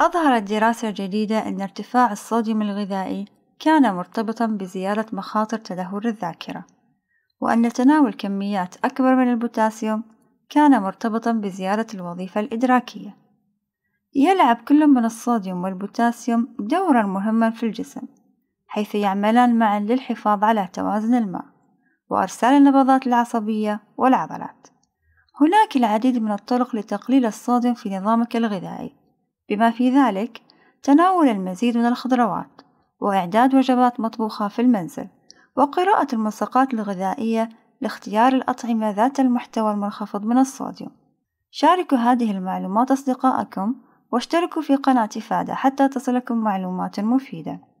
أظهرت دراسة جديدة أن ارتفاع الصوديوم الغذائي كان مرتبطا بزيادة مخاطر تدهور الذاكرة وأن تناول كميات أكبر من البوتاسيوم كان مرتبطا بزيادة الوظيفة الإدراكية يلعب كل من الصوديوم والبوتاسيوم دورا مهما في الجسم حيث يعملان معا للحفاظ على توازن الماء وأرسال النبضات العصبية والعضلات هناك العديد من الطرق لتقليل الصوديوم في نظامك الغذائي بما في ذلك تناول المزيد من الخضروات وإعداد وجبات مطبوخة في المنزل وقراءة الملصقات الغذائية لاختيار الأطعمة ذات المحتوى المنخفض من الصوديوم شاركوا هذه المعلومات أصدقائكم واشتركوا في قناة إفادة حتى تصلكم معلومات مفيدة